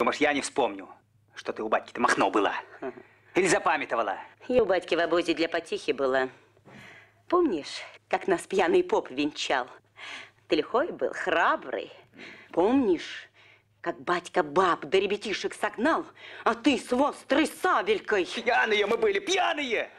Думаешь, я не вспомню, что ты у батьки-то махно была? Или запамятовала? Я у батьки в обозе для потихи была. Помнишь, как нас пьяный поп венчал? Ты лихой был, храбрый. Помнишь, как батька баб до ребятишек согнал, а ты с вострой сабелькой? Пьяные мы были, пьяные!